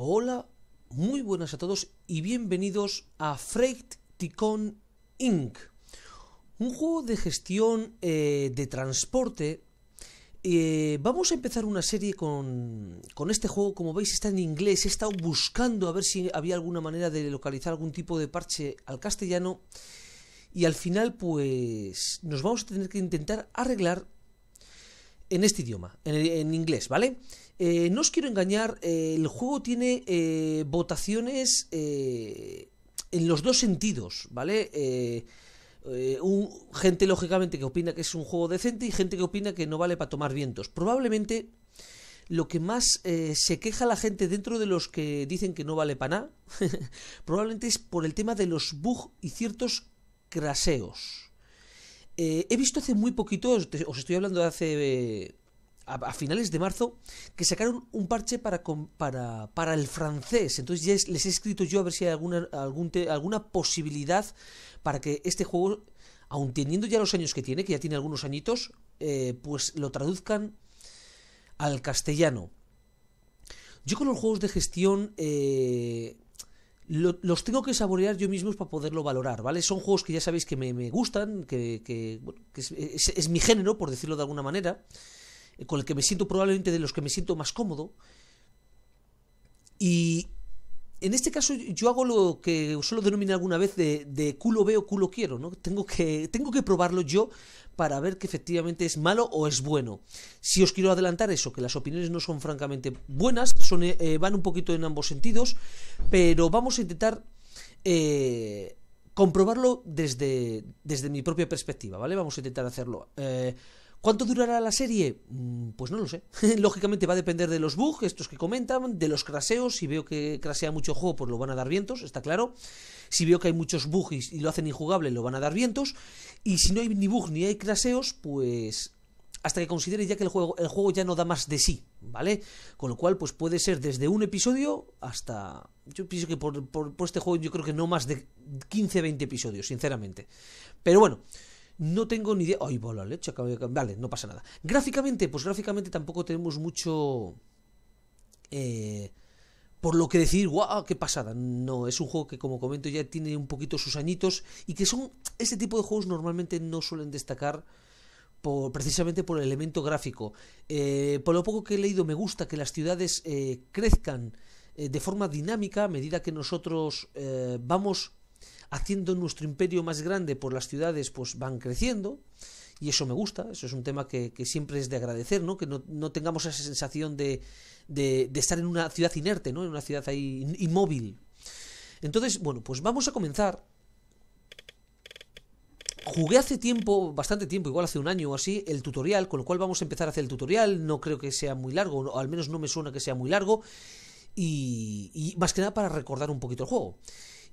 Hola, muy buenas a todos y bienvenidos a Freight Ticon Inc. Un juego de gestión eh, de transporte. Eh, vamos a empezar una serie con, este juego. Como veis, está en inglés. He estado buscando a ver si había alguna manera de localizar algún tipo de parche al castellano. Y al final, pues nos vamos a tener que intentar arreglar en este idioma, en inglés, ¿vale? Eh, no os quiero engañar, eh, el juego tiene eh, votaciones en los dos sentidos, ¿vale? gente, lógicamente, que opina que es un juego decente y gente que opina que no vale para tomar vientos. Probablemente lo que más se queja la gente dentro de los que dicen que no vale para nada, probablemente es por el tema de los bugs y ciertos craseos. he visto hace muy poquito, os estoy hablando de hace a, finales de marzo, que sacaron un parche para, para, para el francés. Entonces ya les he escrito yo a ver si hay alguna, alguna posibilidad para que este juego, aun teniendo ya los años que tiene, que ya tiene algunos añitos, eh, pues lo traduzcan al castellano. Yo con los juegos de gestión... Eh, los tengo que saborear yo mismo para poderlo valorar, ¿vale? Son juegos que ya sabéis que me, gustan, que, es, mi género, por decirlo de alguna manera con el que me siento probablemente de los que me siento más cómodo. Y en este caso yo hago lo que suelo denominar alguna vez de, culo veo, culo quiero, ¿no? Tengo que, tengo que probarlo yo para ver que efectivamente es malo o es bueno. Si os quiero adelantar eso, que las opiniones no son francamente buenas, son, eh, eh, van un poquito en ambos sentidos, pero vamos a intentar... Eh, comprobarlo desde, desde mi propia perspectiva, ¿vale? Vamos a intentar hacerlo. ¿Cuánto durará la serie? Mm, pues no lo sé. Lógicamente va a depender de los bugs, estos que comentan, de los craseos. Si veo que crasea mucho juego, pues lo van a dar vientos, está claro. Si veo que hay muchos bugs y lo hacen injugable, lo van a dar vientos. Y si no hay ni bug ni hay craseos, pues hasta que considere ya que el juego, el juego ya no da más de sí, ¿vale? Con lo cual, pues puede ser desde un episodio hasta... Yo pienso que por, por, por este juego yo creo que no más de 15-20 episodios, sinceramente. Pero bueno, no tengo ni idea. ¡Ay, bola leche! Vale, no pasa nada. Gráficamente, pues gráficamente tampoco tenemos mucho. Eh, por lo que decir, ¡guau! ¡Qué pasada! No, es un juego que, como comento, ya tiene un poquito sus añitos y que son. Este tipo de juegos normalmente no suelen destacar. Por, precisamente por el elemento gráfico. Eh, por lo poco que he leído, me gusta que las ciudades eh, crezcan de forma dinámica a medida que nosotros vamos haciendo nuestro imperio más grande por las ciudades, pues van creciendo. Y eso me gusta, eso es un tema que, siempre es de agradecer, ¿no? Que no, no tengamos esa sensación de, de, estar en una ciudad inerte, ¿no? En una ciudad ahí inmóvil. Entonces, bueno, pues vamos a comenzar. Jugué hace tiempo, bastante tiempo, igual hace un año o así, el tutorial, con lo cual vamos a empezar a hacer el tutorial. No creo que sea muy largo, o al menos no me suena que sea muy largo. Y, y, más que nada para recordar un poquito el juego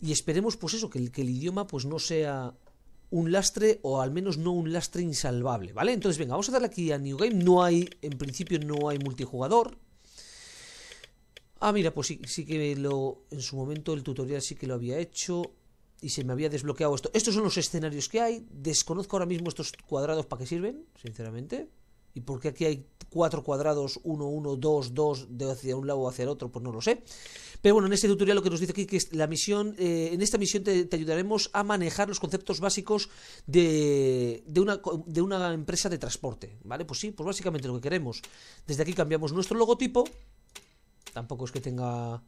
y esperemos pues eso, que el, idioma pues no sea un lastre o al menos no un lastre insalvable, ¿vale? Entonces venga, vamos a darle aquí a New Game, no hay, en principio no hay multijugador. Ah, mira, pues sí, sí que lo, en su momento el tutorial sí que lo había hecho y se me había desbloqueado esto. Estos son los escenarios que hay, desconozco ahora mismo estos cuadrados para qué sirven, sinceramente. Y por qué aquí hay cuatro cuadrados, uno, uno, dos, dos, de hacia un lado o hacia el otro, pues no lo sé. Pero bueno, en este tutorial lo que nos dice aquí que la misión, eh, en esta misión te, ayudaremos a manejar los conceptos básicos de, de, una, empresa de transporte, ¿vale? Pues sí, pues básicamente lo que queremos. Desde aquí cambiamos nuestro logotipo. Tampoco es que tenga...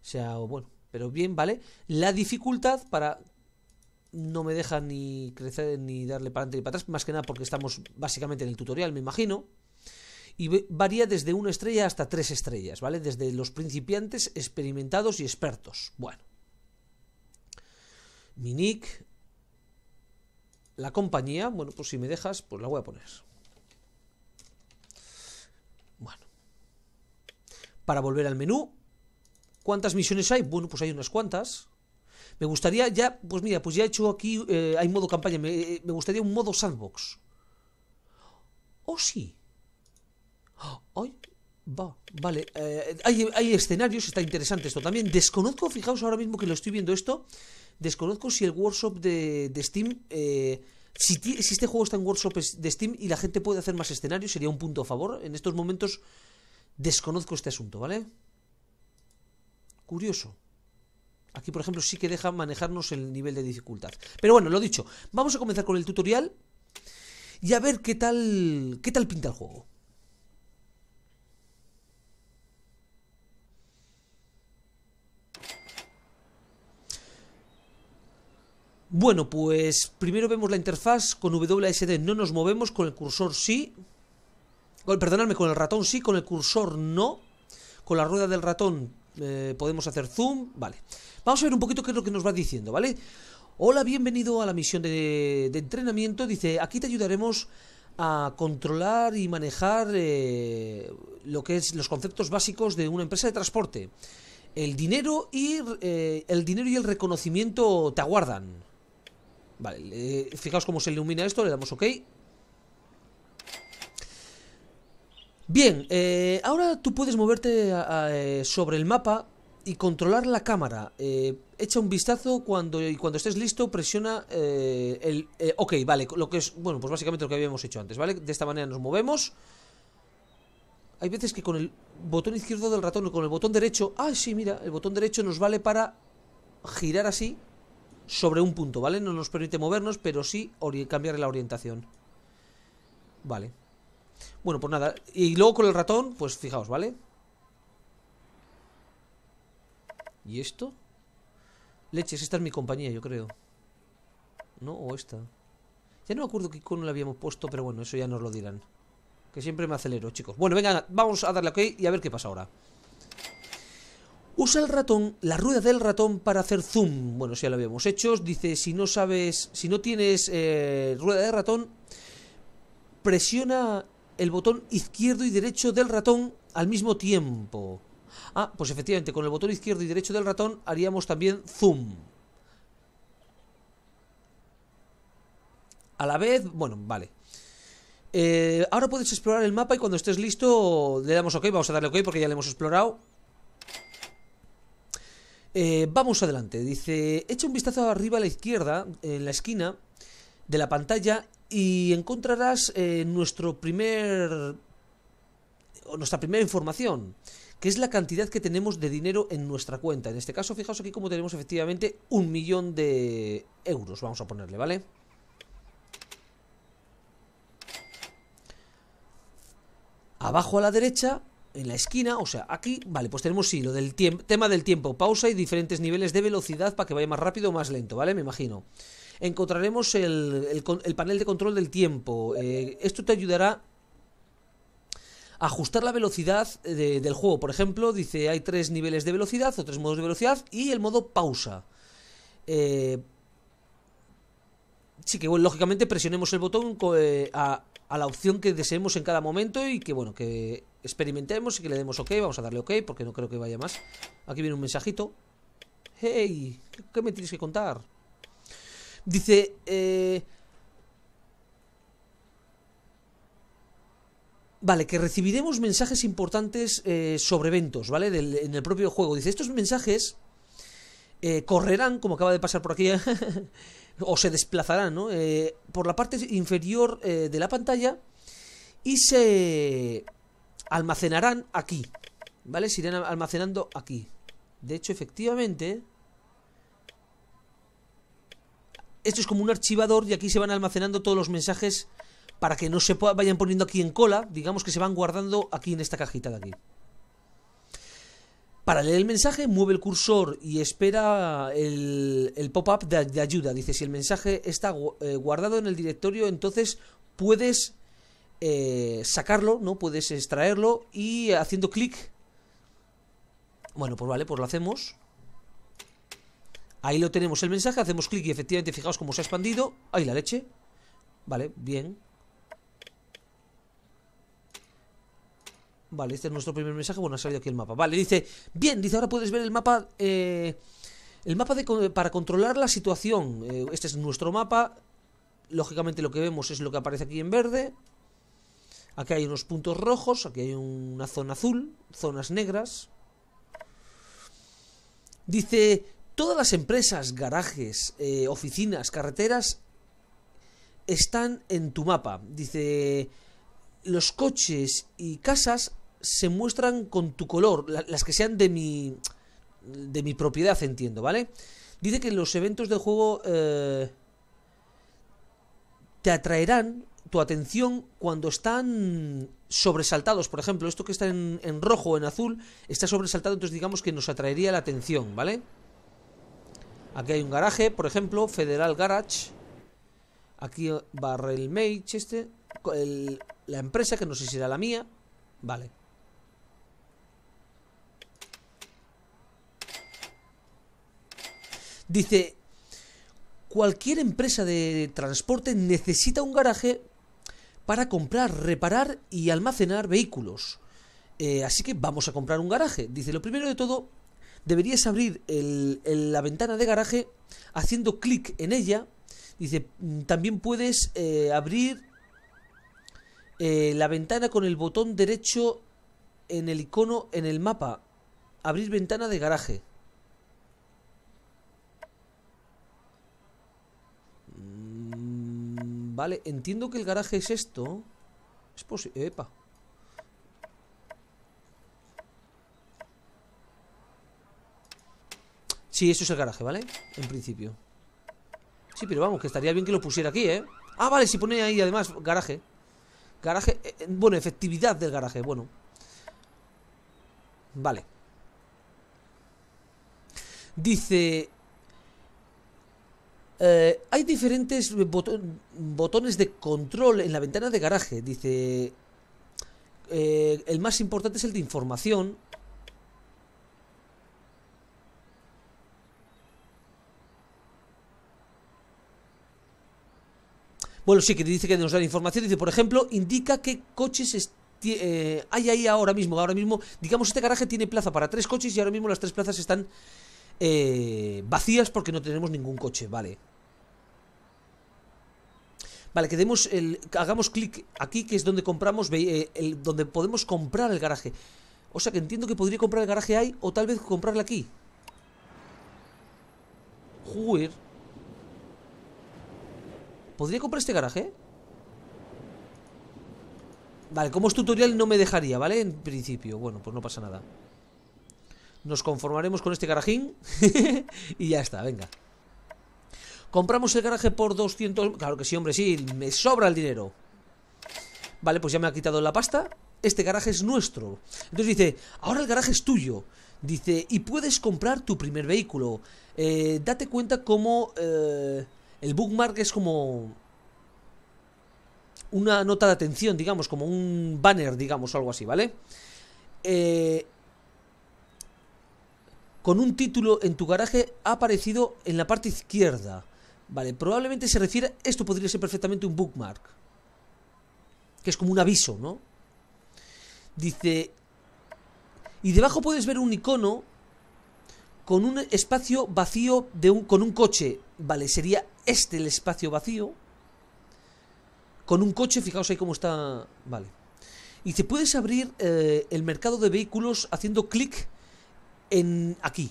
sea bueno, pero bien, ¿vale? La dificultad para no me deja ni crecer ni darle para adelante ni para atrás, más que nada porque estamos básicamente en el tutorial, me imagino y varía desde una estrella hasta tres estrellas, ¿vale? Desde los principiantes, experimentados y expertos. Bueno. Mi nick, la compañía, bueno, pues si me dejas, pues la voy a poner. Bueno. Para volver al menú, ¿cuántas misiones hay? Bueno, pues hay unas cuantas. Me gustaría ya, pues mira, pues ya he hecho aquí, eh, hay modo campaña, me, eh, me gustaría un modo sandbox. Oh, sí. ¡Ay! Va, vale. Eh, hay, escenarios, está interesante esto también. Desconozco, fijaos ahora mismo que lo estoy viendo esto, desconozco si el workshop de, Steam... Eh, si, si, este juego está en workshop de Steam y la gente puede hacer más escenarios, sería un punto a favor. En estos momentos desconozco este asunto, ¿vale? Curioso. Aquí, por ejemplo, sí que deja manejarnos el nivel de dificultad. Pero bueno, lo dicho, vamos a comenzar con el tutorial y a ver qué tal, qué tal pinta el juego. Bueno, pues primero vemos la interfaz con WSD, no nos movemos, con el cursor sí. perdonadme, con el ratón sí, con el cursor no. Con la rueda del ratón eh, podemos hacer zoom, vale. Vamos a ver un poquito qué es lo que nos va diciendo, ¿vale? Hola, bienvenido a la misión de, entrenamiento. Dice, aquí te ayudaremos a controlar y manejar eh, lo que es los conceptos básicos de una empresa de transporte. El dinero y eh, el dinero y el reconocimiento te aguardan. Vale, fijaos cómo se ilumina esto, le damos ok. Bien, eh, ahora tú puedes moverte eh, sobre el mapa y controlar la cámara. Eh, echa un vistazo cuando y cuando estés listo presiona el... ok, vale, lo que es... Bueno, pues básicamente lo que habíamos hecho antes, ¿vale? De esta manera nos movemos. Hay veces que con el botón izquierdo del ratón o con el botón derecho... Ah, sí, mira, el botón derecho nos vale para girar así sobre un punto, ¿vale? No nos permite movernos, pero sí cambiar la orientación. Vale. Bueno, pues nada. Y luego con el ratón, pues fijaos, ¿vale? ¿Y esto? Leches, esta es mi compañía, yo creo. ¿No? ¿O esta? Ya no me acuerdo qué icono le habíamos puesto, pero bueno, eso ya nos lo dirán. Que siempre me acelero, chicos. Bueno, venga, vamos a darle ok y a ver qué pasa ahora. Usa el ratón, la rueda del ratón para hacer zoom. Bueno, si ya lo habíamos hecho. Dice, si no sabes, si no tienes eh, rueda de ratón, presiona el botón izquierdo y derecho del ratón al mismo tiempo. Ah, pues efectivamente, con el botón izquierdo y derecho del ratón haríamos también zoom. A la vez, bueno, vale. Eh, ahora puedes explorar el mapa y cuando estés listo le damos OK, vamos a darle OK porque ya lo hemos explorado. Eh, vamos adelante. Dice, echa un vistazo arriba a la izquierda, en la esquina de la pantalla, y encontrarás eh, nuestro primer, nuestra primera información, que es la cantidad que tenemos de dinero en nuestra cuenta. En este caso, fijaos aquí como tenemos efectivamente un millón de euros, vamos a ponerle, ¿vale? Abajo a la derecha en la esquina, o sea, aquí, vale, pues tenemos sí, lo del tema del tiempo, pausa y diferentes niveles de velocidad para que vaya más rápido o más lento, ¿vale? Me imagino. Encontraremos el, panel de control del tiempo. Eh, esto te ayudará a ajustar la velocidad del juego. Por ejemplo, dice hay tres niveles de velocidad o tres modos de velocidad y el modo pausa. Eh, sí que, bueno, lógicamente presionemos el botón eh, a la opción que deseemos en cada momento y que, bueno, que experimentemos y que le demos ok. Vamos a darle ok porque no creo que vaya más. Aquí viene un mensajito. Hey, ¿qué, me tienes que contar? Dice, eh, Vale, que recibiremos mensajes importantes eh, sobre eventos, ¿vale? en el propio juego. Dice, estos mensajes eh, correrán, como acaba de pasar por aquí, o se desplazarán, ¿no? por la parte inferior de la pantalla y se almacenarán aquí. ¿Vale? Se irán almacenando aquí. De hecho, efectivamente... Esto es como un archivador y aquí se van almacenando todos los mensajes para que no se vayan poniendo aquí en cola. Digamos que se van guardando aquí en esta cajita de aquí. Para leer el mensaje, mueve el cursor y espera el, pop-up de, ayuda. Dice, si el mensaje está eh, guardado en el directorio, entonces puedes eh, sacarlo, ¿no? Puedes extraerlo y haciendo clic. Bueno, pues vale, pues lo hacemos. Ahí lo tenemos el mensaje, hacemos clic y efectivamente fijaos cómo se ha expandido. Ahí la leche. Vale, bien. Vale, este es nuestro primer mensaje. Bueno, ha salido aquí el mapa. Vale, dice, bien, dice, ahora puedes ver el mapa... Eh, el mapa para controlar la situación. Eh, este es nuestro mapa. Lógicamente lo que vemos es lo que aparece aquí en verde. Aquí hay unos puntos rojos, aquí hay una zona azul, zonas negras. Dice, todas las empresas, garajes, eh, oficinas, carreteras están en tu mapa. Dice, los coches y casas se muestran con tu color, las que sean de mi, de mi propiedad, entiendo, ¿vale? Dice que los eventos de juego eh, te atraerán tu atención cuando están sobresaltados. Por ejemplo, esto que está en, rojo o en azul está sobresaltado, entonces digamos que nos atraería la atención, ¿vale? Aquí hay un garaje, por ejemplo, Federal Garage. Aquí Barrel Mage, este. la empresa, que no sé si era la mía. Vale. Dice, cualquier empresa de transporte necesita un garaje para comprar, reparar y almacenar vehículos. Eh, así que vamos a comprar un garaje. Dice, lo primero de todo, deberías abrir la ventana de garaje haciendo clic en ella. Dice, mm, también puedes eh, abrir eh, la ventana con el botón derecho en el icono en el mapa. Abrir ventana de garaje. Vale, entiendo que el garaje es esto. Es posible... Epa. Sí, eso es el garaje, ¿vale? En principio. Sí, pero vamos, que estaría bien que lo pusiera aquí, ¿eh? Ah, vale, si pone ahí además garaje. Garaje, eh, eh, bueno, efectividad del garaje, bueno. Vale. Dice, eh, hay diferentes botones de control en la ventana de garaje. Dice... Eh, el más importante es el de información. Bueno, sí, que dice que nos da información. Dice, por ejemplo, indica qué coches eh, hay ahí ahora mismo. Ahora mismo, digamos, este garaje tiene plaza para tres coches y ahora mismo las tres plazas están vacías porque no tenemos ningún coche. Vale. Vale, que demos el, hagamos clic aquí, que es donde compramos, eh, el, donde podemos comprar el garaje. O sea que entiendo que podría comprar el garaje ahí o tal vez comprarle aquí. Joder. ¿Podría comprar este garaje? Vale, como es tutorial no me dejaría, ¿vale? En principio, bueno, pues no pasa nada Nos conformaremos con este garajín Y ya está, venga Compramos el garaje por 200... Claro que sí, hombre, sí, me sobra el dinero. Vale, pues ya me ha quitado la pasta. Este garaje es nuestro. Entonces dice, ahora el garaje es tuyo. Dice, y puedes comprar tu primer vehículo. Eh, date cuenta como eh, el bookmark es como una nota de atención, digamos, como un banner, digamos, o algo así, ¿vale? Eh, con un título en tu garaje ha aparecido en la parte izquierda. Vale, probablemente se refiere, esto podría ser perfectamente un bookmark, que es como un aviso, ¿no? Dice, y debajo puedes ver un icono con un espacio vacío de un, con un coche. Vale, sería este el espacio vacío. Con un coche, fijaos ahí cómo está. Vale. Y te puedes abrir eh, el mercado de vehículos haciendo clic en aquí.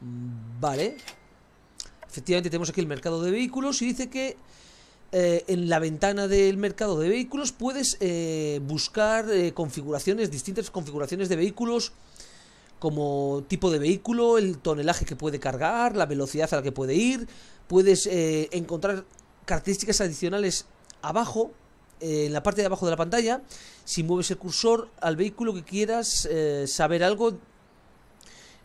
Vale. Efectivamente, tenemos aquí el mercado de vehículos y dice que eh, en la ventana del mercado de vehículos puedes eh, buscar eh, configuraciones, distintas configuraciones de vehículos, como tipo de vehículo, el tonelaje que puede cargar, la velocidad a la que puede ir. Puedes encontrar características adicionales abajo, en la parte de abajo de la pantalla, si mueves el cursor al vehículo que quieras saber algo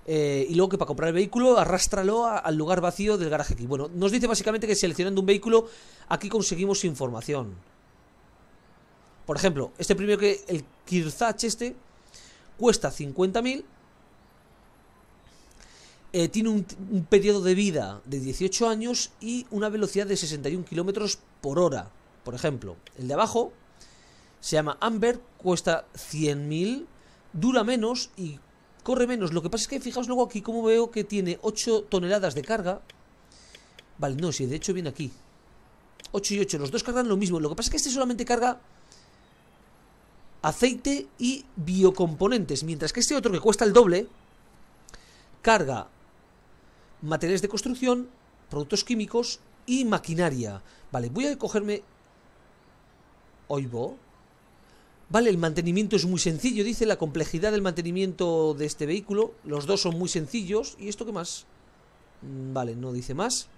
eh, y luego que para comprar el vehículo arrástralo al lugar vacío del garaje aquí. Bueno, nos dice básicamente que seleccionando un vehículo aquí conseguimos información. Por ejemplo, este primero que el Kirzach este cuesta 50.000. Eh, tiene un, periodo de vida de 18 años y una velocidad de 61 kilómetros por hora. Por ejemplo, el de abajo se llama Amber, cuesta 100.000, dura menos y corre menos. Lo que pasa es que fijaos luego aquí como veo que tiene 8 toneladas de carga. Vale, no, si de hecho viene aquí. 8 y 8, los dos cargan lo mismo. Lo que pasa es que este solamente carga aceite y biocomponentes, mientras que este otro que cuesta el doble carga materiales de construcción, productos químicos y maquinaria. Vale, voy a cogerme Oibo. Vale, el mantenimiento es muy sencillo, dice la complejidad del mantenimiento de este vehículo. Los dos son muy sencillos. ¿Y esto qué más? Mm, vale, no dice más.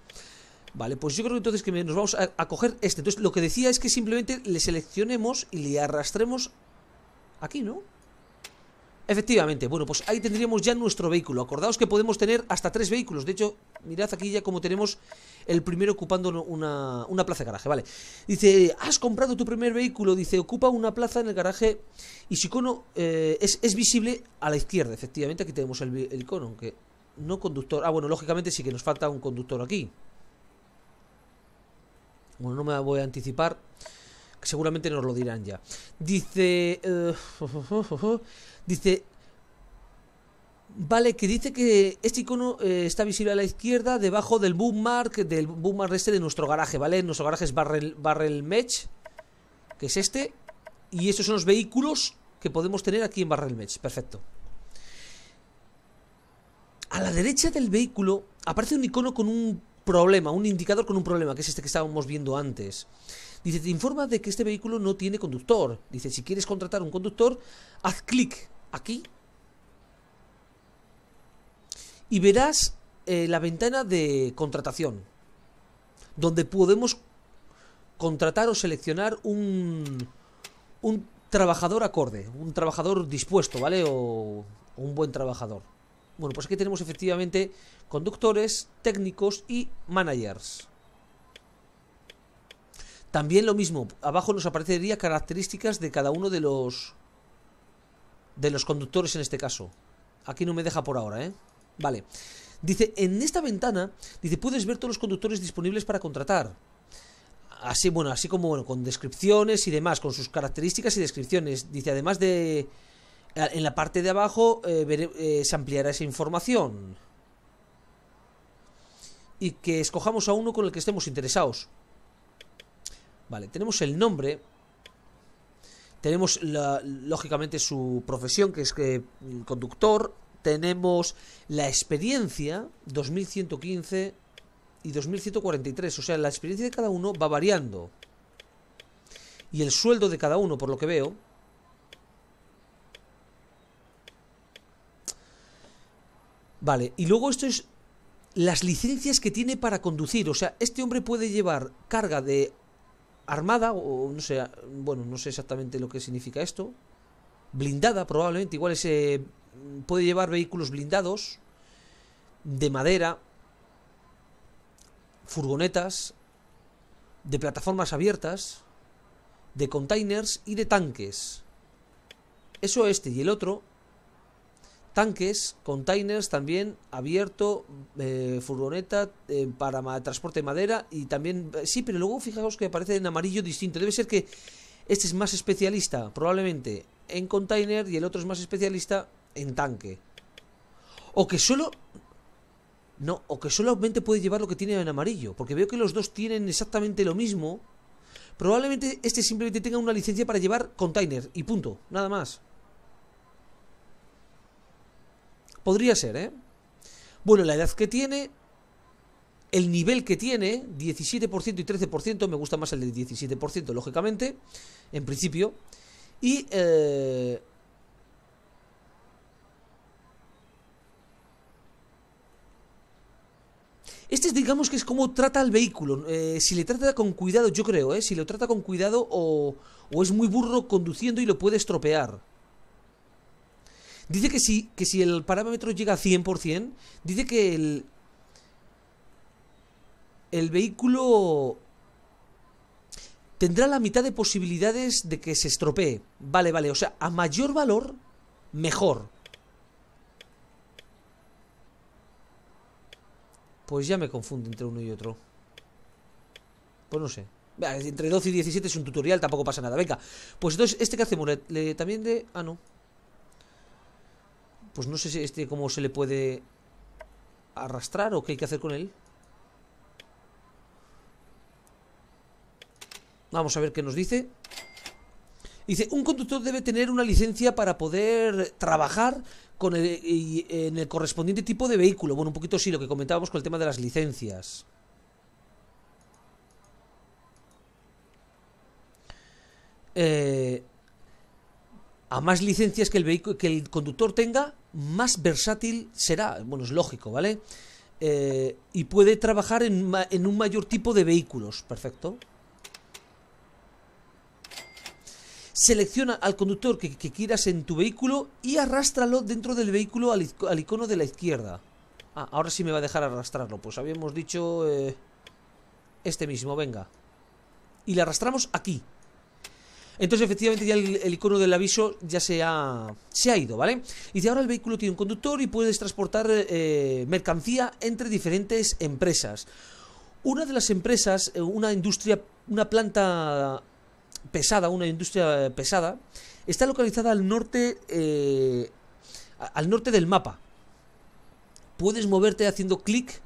Vale, pues yo creo entonces que nos vamos a, coger este. Entonces lo que decía es que simplemente le seleccionemos y le arrastremos aquí, ¿no? Efectivamente, bueno, pues ahí tendríamos ya nuestro vehículo. Acordaos que podemos tener hasta tres vehículos. De hecho, mirad aquí ya como tenemos el primero ocupando una, plaza de garaje, ¿vale? Dice, has comprado tu primer vehículo. Dice, ocupa una plaza en el garaje y si cono, eh, es, visible a la izquierda. Efectivamente, aquí tenemos el, cono aunque no conductor. Ah, bueno, lógicamente sí que nos falta un conductor aquí. Bueno, no me voy a anticipar seguramente nos lo dirán ya. Dice... Eh, dice... Vale, que dice que este icono eh, está visible a la izquierda, debajo del bookmark, del bookmark este de nuestro garaje, ¿vale? Nuestro garaje es Barrel, barrel Match, que es este, y estos son los vehículos que podemos tener aquí en Barrel Match, perfecto. A la derecha del vehículo aparece un icono con un problema, un indicador con un problema, que es este que estábamos viendo antes. Dice, te informa de que este vehículo no tiene conductor. Dice, si quieres contratar un conductor, haz clic aquí y verás eh, la ventana de contratación, donde podemos contratar o seleccionar un, un trabajador acorde, un trabajador dispuesto, ¿vale? O un buen trabajador. Bueno, pues aquí tenemos efectivamente conductores, técnicos y managers. También lo mismo, abajo nos aparecería características de cada uno de los de los conductores en este caso. Aquí no me deja por ahora, ¿eh? Vale. Dice, en esta ventana, dice, puedes ver todos los conductores disponibles para contratar. Así, bueno, así como, bueno, con descripciones y demás, con sus características y descripciones. Dice, además de... Eh, en la parte de abajo eh, eh, se ampliará esa información. Y que escojamos a uno con el que estemos interesados. Vale, tenemos el nombre. Tenemos, lógicamente, su profesión, que es que, eh, conductor. Tenemos la experiencia, 2115 y 2143. O sea, la experiencia de cada uno va variando. Y el sueldo de cada uno, por lo que veo. Vale, y luego esto es las licencias que tiene para conducir. O sea, este hombre puede llevar carga de armada, o no sé, bueno, no sé exactamente lo que significa esto, blindada probablemente, igual ese mm, puede llevar vehículos blindados de madera, furgonetas, de plataformas abiertas, de containers y de tanques. Eso este y el otro tanques, containers también, abierto, eh, furgoneta eh, para transporte de madera y también... Eh, sí, pero luego fijaos que aparece en amarillo distinto. Debe ser que este es más especialista, probablemente, en container y el otro es más especialista en tanque. O que solo... No, o que solamente puede llevar lo que tiene en amarillo, porque veo que los dos tienen exactamente lo mismo. Probablemente este simplemente tenga una licencia para llevar container y punto, nada más. Podría ser, ¿eh? Bueno, la edad que tiene, el nivel que tiene, 17% y 13%, me gusta más el del 17%, lógicamente, en principio. Y... Eh, Este es, digamos que es como trata al vehículo. Eh, si le trata con cuidado, yo creo, eh, si lo trata con cuidado o, o es muy burro conduciendo y lo puede estropear. Dice que si, que si el parámetro llega a 100%, dice que el, el vehículo tendrá la mitad de posibilidades de que se estropee. Vale, vale, o sea, a mayor valor, mejor. Pues ya me confundo entre uno y otro. Pues no sé. Entre 12 y 17 es un tutorial, tampoco pasa nada. Venga, pues entonces, ¿este que hacemos? también de...? Ah, no. Pues no sé si este cómo se le puede arrastrar o qué hay que hacer con él. Vamos a ver qué nos dice. Dice, un conductor debe tener una licencia para poder trabajar con en el correspondiente tipo de vehículo. Bueno, un poquito sí, lo que comentábamos con el tema de las licencias. Eh, a más licencias que el, vehículo, que el conductor tenga, más versátil será. Bueno, es lógico, ¿vale? Eh, y puede trabajar en, un mayor tipo de vehículos. Perfecto. Selecciona al conductor que, quieras en tu vehículo y arrástralo dentro del vehículo al, icono de la izquierda. Ah, ahora sí me va a dejar arrastrarlo. Pues habíamos dicho... Eh, este mismo, venga. Y le arrastramos aquí. Entonces, efectivamente, ya el, icono del aviso ya se ha, se ha ido, ¿vale? Y de ahora el vehículo tiene un conductor y puedes transportar eh, mercancía entre diferentes empresas. Una de las empresas, eh, una industria, una planta pesada, una industria pesada, está localizada al norte, eh, al norte del mapa. Puedes moverte haciendo clic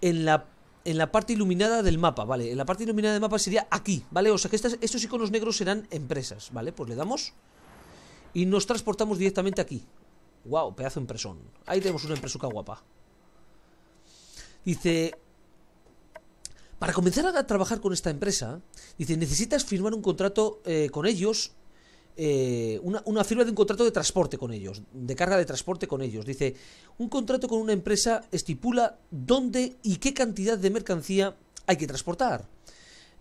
en la en la parte iluminada del mapa, ¿vale? En la parte iluminada del mapa sería aquí, ¿vale? O sea que estos iconos negros serán empresas, ¿vale? Pues le damos y nos transportamos directamente aquí. Guau, Pedazo de impresón. Ahí tenemos una impresuca guapa. Dice... Para comenzar a trabajar con esta empresa, dice, necesitas firmar un contrato eh, con ellos eh, una, firma de un contrato de transporte con ellos, de carga de transporte con ellos. Dice, un contrato con una empresa estipula dónde y qué cantidad de mercancía hay que transportar.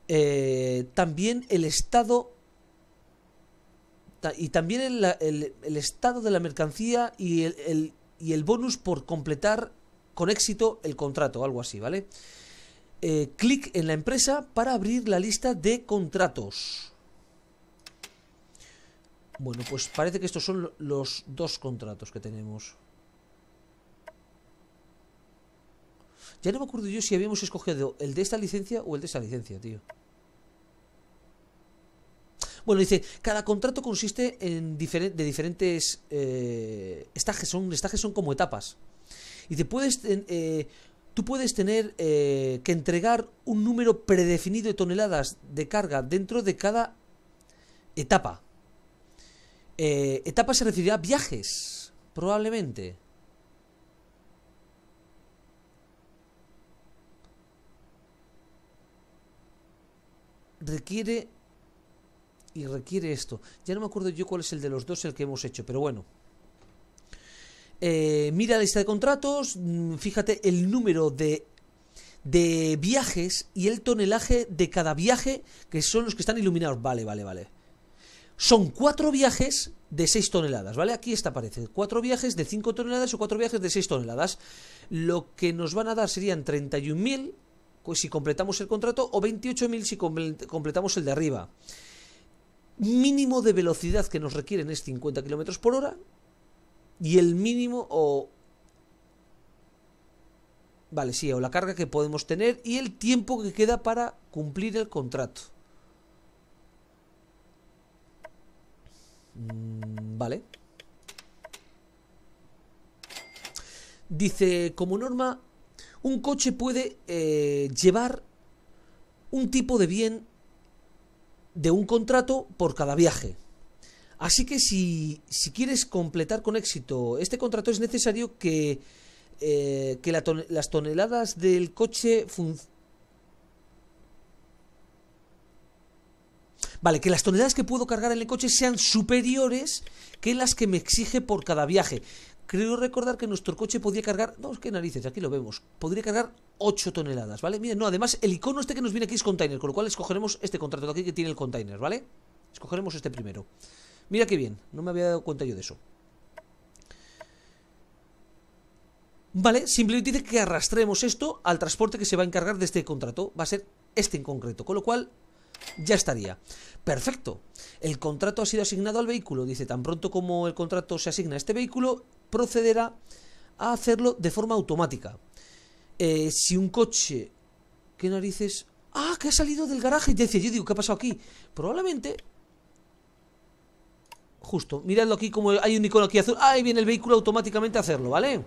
Eh, también el estado y también el, estado de la mercancía y el, bonus por completar con éxito el contrato, algo así, ¿vale? Eh, clic en la empresa para abrir la lista de contratos. Bueno, pues parece que estos son los dos contratos que tenemos. Ya no me acuerdo yo si habíamos escogido el de esta licencia o el de esta licencia, tío. Bueno, dice, cada contrato consiste en de diferentes eh, estajes, son, son como etapas. y puedes, eh, tú puedes tener eh, que entregar un número predefinido de toneladas de carga dentro de cada etapa. Eh, etapa se recibirá a viajes, probablemente. Requiere... Y requiere esto. Ya no me acuerdo yo cuál es el de los dos el que hemos hecho, pero bueno. Eh, mira la lista de contratos, mm, fíjate el número de, de viajes y el tonelaje de cada viaje, que son los que están iluminados. Vale, vale, vale. Son cuatro viajes de 6 toneladas, ¿vale? Aquí está, aparece. Cuatro viajes de 5 toneladas o cuatro viajes de 6 toneladas. Lo que nos van a dar serían 31.000 pues, si completamos el contrato o 28.000 si completamos el de arriba. Mínimo de velocidad que nos requieren es 50 km por hora y el mínimo o... Vale, sí, o la carga que podemos tener y el tiempo que queda para cumplir el contrato. Mm, vale. Dice, como norma, un coche puede eh, llevar un tipo de bien de un contrato por cada viaje. Así que si, quieres completar con éxito este contrato es necesario que, eh, las toneladas del coche funcionen Vale, que las toneladas que puedo cargar en el coche sean superiores que las que me exige por cada viaje. Creo recordar que nuestro coche podía cargar. No, qué narices, aquí lo vemos. Podría cargar 8 toneladas, ¿vale? Miren, no, además el icono este que nos viene aquí es container, con lo cual escogeremos este contrato de aquí que tiene el container, ¿vale? Escogeremos este primero. Mira qué bien, no me había dado cuenta yo de eso. Vale, simplemente dice que arrastremos esto al transporte que se va a encargar de este contrato. Va a ser este en concreto. Con lo cual, ya estaría. Perfecto. El contrato ha sido asignado al vehículo. Dice, tan pronto como el contrato se asigna a este vehículo, procederá a hacerlo de forma automática. Eh, si un coche... ¿Qué narices? Ah, que ha salido del garaje. Y dice, yo digo, ¿qué ha pasado aquí? Probablemente... Justo, miradlo aquí como hay un icono aquí azul. Ah, ahí viene el vehículo automáticamente a hacerlo, ¿vale?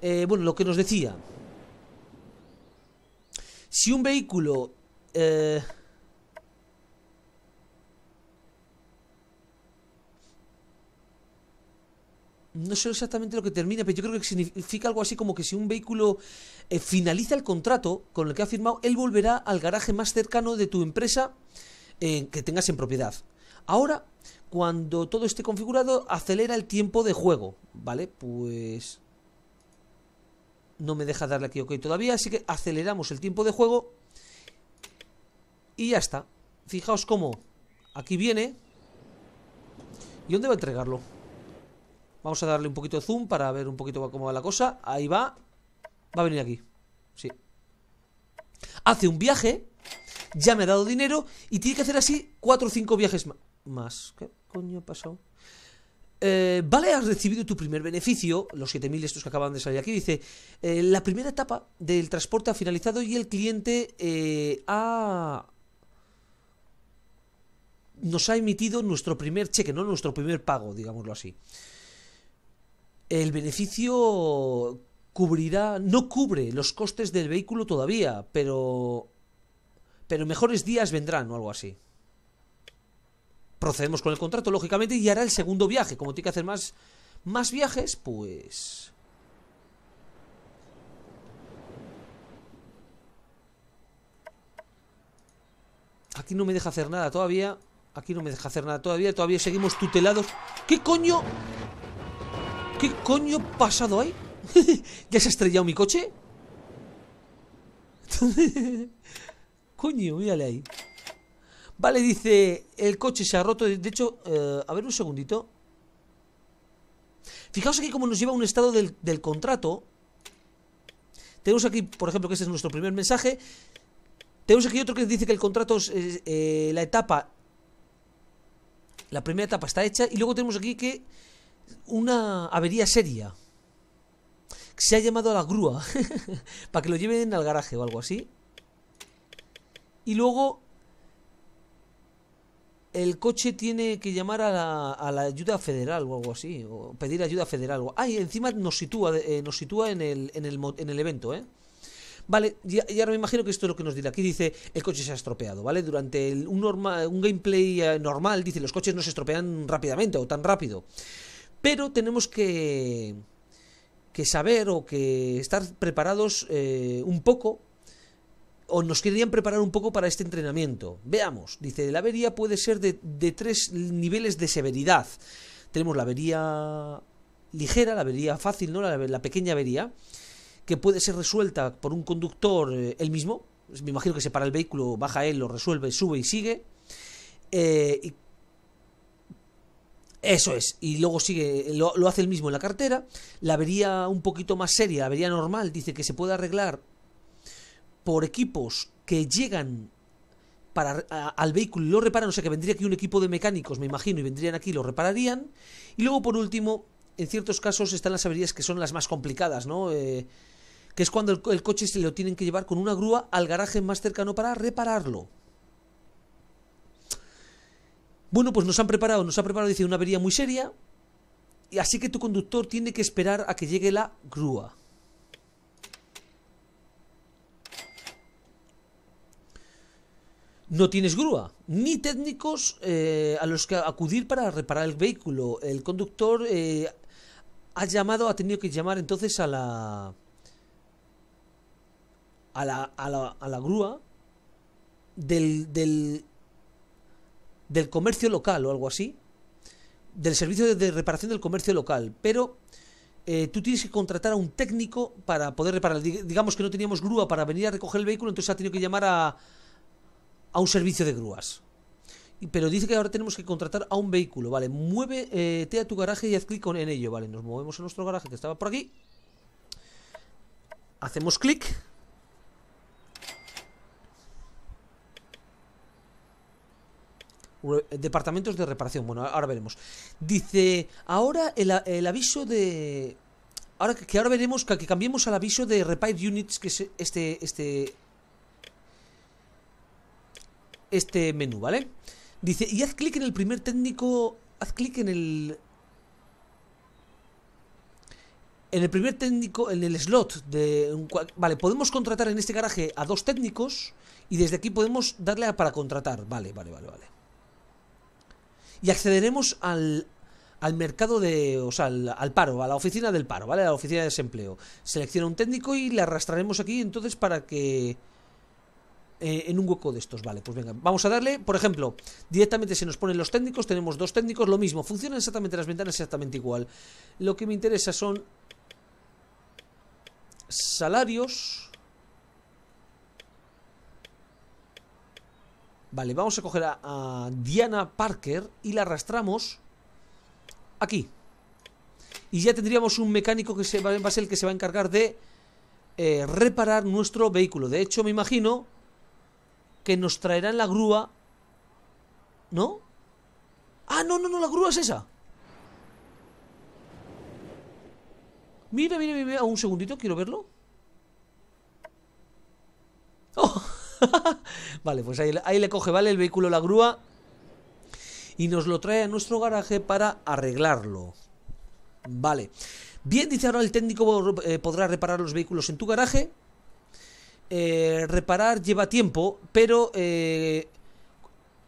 Eh, bueno, lo que nos decía. Si un vehículo... Eh, no sé exactamente lo que termina, pero yo creo que significa algo así como que si un vehículo eh, finaliza el contrato con el que ha firmado, él volverá al garaje más cercano de tu empresa eh, que tengas en propiedad. Ahora, cuando todo esté configurado, acelera el tiempo de juego, ¿vale? Pues... No me deja darle aquí OK todavía, así que aceleramos el tiempo de juego y ya está. Fijaos cómo. Aquí viene. ¿Y dónde va a entregarlo? Vamos a darle un poquito de zoom para ver un poquito cómo va la cosa. Ahí va. Va a venir aquí. Sí. Hace un viaje. Ya me ha dado dinero. Y tiene que hacer así cuatro o cinco viajes más. ¿Qué coño ha pasado? Eh, vale, has recibido tu primer beneficio, los 7.000 estos que acaban de salir aquí, dice, eh, la primera etapa del transporte ha finalizado y el cliente eh, ha... nos ha emitido nuestro primer cheque, no nuestro primer pago, digámoslo así el beneficio cubrirá, no cubre los costes del vehículo todavía, pero pero mejores días vendrán o algo así. Procedemos con el contrato, lógicamente, y hará el segundo viaje. Como tiene que hacer más, más viajes, pues... Aquí no me deja hacer nada todavía. Aquí no me deja hacer nada todavía. Todavía seguimos tutelados. ¿Qué coño? ¿Qué coño ha pasado ahí? ¿Ya se ha estrellado mi coche? coño, mírale ahí Vale, dice El coche se ha roto De hecho, eh, a ver un segundito Fijaos aquí como nos lleva un estado del, contrato Tenemos aquí, por ejemplo, que este es nuestro primer mensaje Tenemos aquí otro que dice que el contrato es eh, la etapa La primera etapa está hecha Y luego tenemos aquí que una avería seria. Se ha llamado a la grúa para que lo lleven al garaje o algo así. Y luego el coche tiene que llamar a la, a la, ayuda federal o algo así, o pedir ayuda federal. O... Ah, y encima nos sitúa, eh, nos sitúa en, el, en, el, en el evento, ¿eh? Vale, ya, ahora me imagino que esto es lo que nos dirá. Aquí dice, el coche se ha estropeado, ¿vale? Durante un, un gameplay eh, normal, dice, los coches no se estropean rápidamente o tan rápido. Pero tenemos que, que saber o que estar preparados eh, un poco o nos querían preparar un poco para este entrenamiento. Veamos, dice, la avería puede ser de, tres niveles de severidad. Tenemos la avería ligera, la avería fácil, ¿no? La, pequeña avería, que puede ser resuelta por un conductor eh, él mismo. Me imagino que se para el vehículo, baja él, lo resuelve, sube y sigue. Eh, eso es, y luego sigue, lo, hace el mismo en la cartera. La avería un poquito más seria, la avería normal, dice que se puede arreglar por equipos que llegan para, al vehículo y lo reparan. O sea que vendría aquí un equipo de mecánicos, me imagino, y vendrían aquí y lo repararían. Y luego, por último, en ciertos casos están las averías que son las más complicadas, ¿no? Eh, que es cuando el coche se lo tienen que llevar con una grúa al garaje más cercano para repararlo. Bueno, pues nos han preparado, nos ha preparado, dice, una avería muy seria, y así que tu conductor tiene que esperar a que llegue la grúa. No tienes grúa, ni técnicos eh, a los que acudir para reparar el vehículo. El conductor eh, ha llamado, ha tenido que llamar entonces a la, a la, a la, a la grúa del, del del comercio local o algo así, del servicio de reparación del comercio local, pero eh, tú tienes que contratar a un técnico para poder reparar. Digamos que no teníamos grúa para venir a recoger el vehículo, entonces ha tenido que llamar a, a un servicio de grúas. Pero dice que ahora tenemos que contratar a un vehículo, ¿vale? Mueve eh, a tu garaje y haz clic en ello, ¿vale? Nos movemos a nuestro garaje que estaba por aquí. Hacemos clic departamentos de reparación. Bueno, ahora veremos. Dice, ahora el, aviso de... Ahora que, ahora veremos que, cambiemos al aviso de Repair Units, que es este... Este, este menú, ¿vale? Dice, y haz clic en el primer técnico... Haz clic en el... En el primer técnico, en el slot de... vale, podemos contratar en este garaje a dos técnicos y desde aquí podemos darle para contratar. Vale, vale, vale, vale y accederemos al, al mercado de, o sea, al, paro, a la oficina del paro, ¿vale? A la oficina de desempleo. Selecciona un técnico y le arrastraremos aquí entonces para que... Eh, en un hueco de estos, vale, pues venga, vamos a darle, por ejemplo, directamente se nos ponen los técnicos, tenemos dos técnicos, lo mismo, funcionan exactamente las ventanas exactamente igual. Lo que me interesa son salarios Vale, vamos a coger a, Diana Parker y la arrastramos aquí. Y ya tendríamos un mecánico que se va, a ser el que se va a encargar de eh, reparar nuestro vehículo. De hecho, me imagino que nos traerán la grúa. ¿No? Ah, no, no, no, la grúa es esa. Mira, mira, mira, un segundito, quiero verlo. vale, pues ahí, le coge, ¿vale? El vehículo, la grúa. Y nos lo trae a nuestro garaje para arreglarlo. Vale. Bien, dice ahora el técnico eh, podrá reparar los vehículos en tu garaje. Eh, reparar lleva tiempo, pero eh,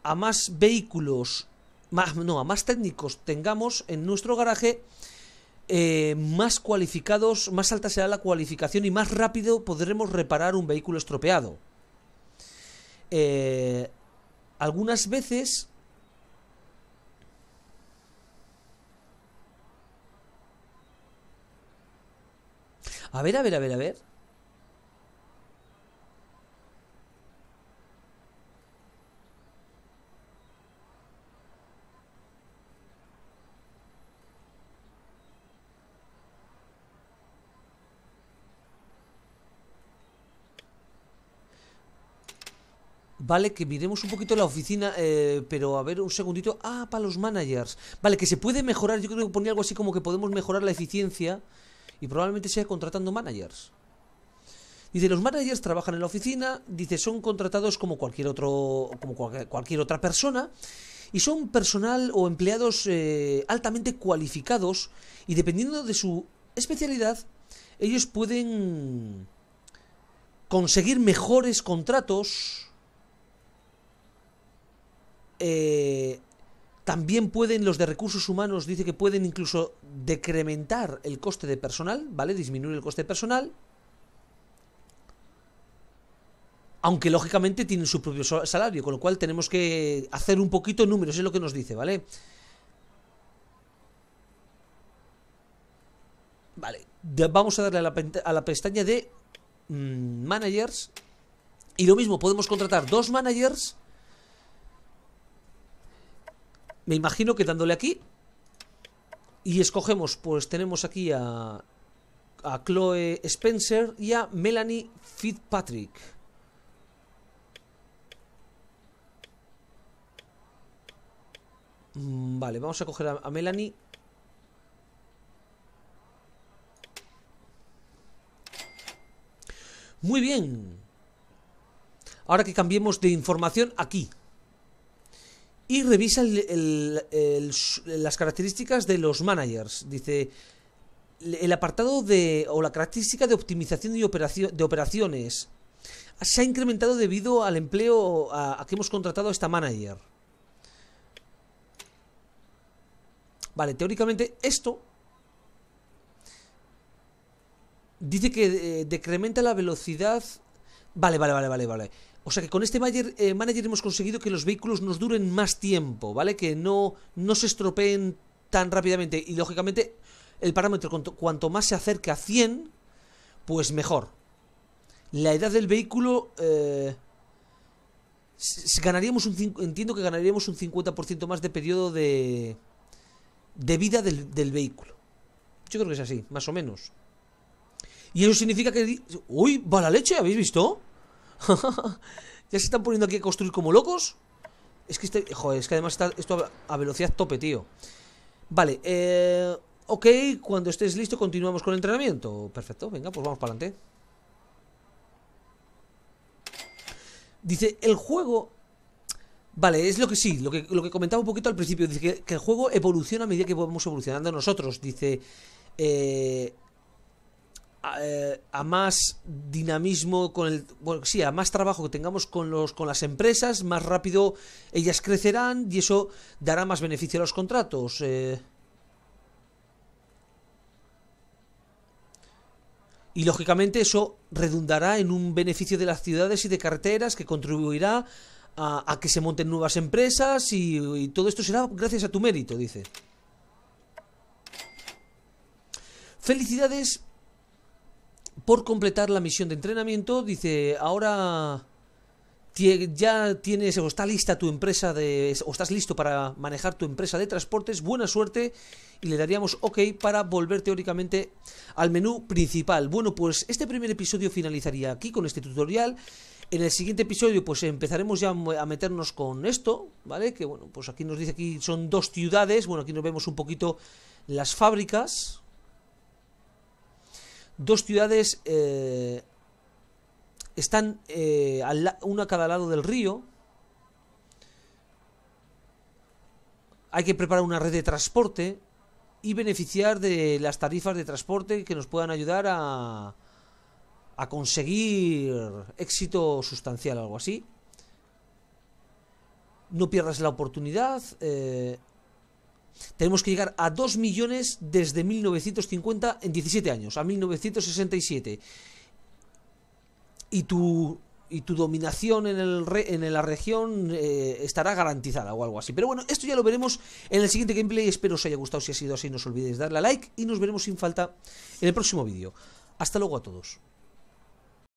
a más vehículos, más, no, a más técnicos tengamos en nuestro garaje, más cualificados, más alta será la cualificación y más rápido podremos reparar un vehículo estropeado eh, algunas veces A ver, a ver, a ver, a ver. Vale, que miremos un poquito la oficina, eh, pero a ver un segundito. Ah, para los managers. Vale, que se puede mejorar. Yo creo que ponía algo así como que podemos mejorar la eficiencia y probablemente sea contratando managers. Dice, los managers trabajan en la oficina, dice, son contratados como cualquier otro como cualquier otra persona y son personal o empleados eh, altamente cualificados y dependiendo de su especialidad, ellos pueden conseguir mejores contratos eh, también pueden, los de recursos humanos, dice que pueden incluso decrementar el coste de personal, ¿vale? Disminuir el coste de personal. Aunque lógicamente tienen su propio salario, con lo cual tenemos que hacer un poquito números, es lo que nos dice, ¿vale? Vale, vamos a darle a la, pestaña de mm, managers. Y lo mismo, podemos contratar dos managers me imagino que dándole aquí. Y escogemos, pues tenemos aquí a, Chloe Spencer y a Melanie Fitzpatrick. Mm, vale, vamos a coger a, a Melanie. Muy bien. Ahora que cambiemos de información aquí y revisa las características de los managers. Dice el apartado de o la característica de optimización de operaciones se ha incrementado debido al empleo a, que hemos contratado a esta manager. Vale, teóricamente esto dice que eh, decrementa la velocidad. Vale, vale, vale, vale, vale. O sea que con este eh, manager, hemos conseguido que los vehículos nos duren más tiempo, ¿vale? Que no, no se estropeen tan rápidamente. Y lógicamente el parámetro, cuanto, más se acerque a 100, pues mejor. La edad del vehículo... Eh, ganaríamos un, entiendo que ganaríamos un 50% más de periodo de, de vida del, del vehículo. Yo creo que es así, más o menos. Y eso significa que... ¡Uy! ¡Va la leche! ¿Habéis visto? ya se están poniendo aquí a construir como locos. Es que, este, es que además está esto a, velocidad tope, tío. Vale, eh, ok, cuando estés listo continuamos con el entrenamiento. Perfecto, venga, pues vamos para adelante. Dice, el juego... Vale, es lo que sí, lo que, comentaba un poquito al principio. Dice que, que el juego evoluciona a medida que vamos evolucionando nosotros. Dice... Eh, eh, a, más dinamismo con el bueno, sí, a más trabajo que tengamos con los con las empresas, más rápido ellas crecerán y eso dará más beneficio a los contratos. Eh. Y lógicamente eso redundará en un beneficio de las ciudades y de carreteras que contribuirá a, que se monten nuevas empresas y, y todo esto será gracias a tu mérito, dice. Felicidades por completar la misión de entrenamiento, dice, ahora ya tienes o está lista tu empresa de o estás listo para manejar tu empresa de transportes, buena suerte y le daríamos ok para volver teóricamente al menú principal. Bueno, pues este primer episodio finalizaría aquí con este tutorial. En el siguiente episodio pues empezaremos ya a meternos con esto, ¿vale? Que bueno, pues aquí nos dice aquí son dos ciudades, bueno, aquí nos vemos un poquito las fábricas, dos ciudades eh, están eh, una a cada lado del río. Hay que preparar una red de transporte y beneficiar de las tarifas de transporte que nos puedan ayudar a, conseguir éxito sustancial, o algo así. No pierdas la oportunidad. Eh, tenemos que llegar a 2 millones desde 1950 en 17 años, a 1967. Y tu, y tu dominación en, la región eh, estará garantizada o algo así. Pero bueno, esto ya lo veremos en el siguiente gameplay. Espero os haya gustado. Si ha sido así, no os olvidéis darle a like y nos veremos sin falta en el próximo vídeo. Hasta luego a todos.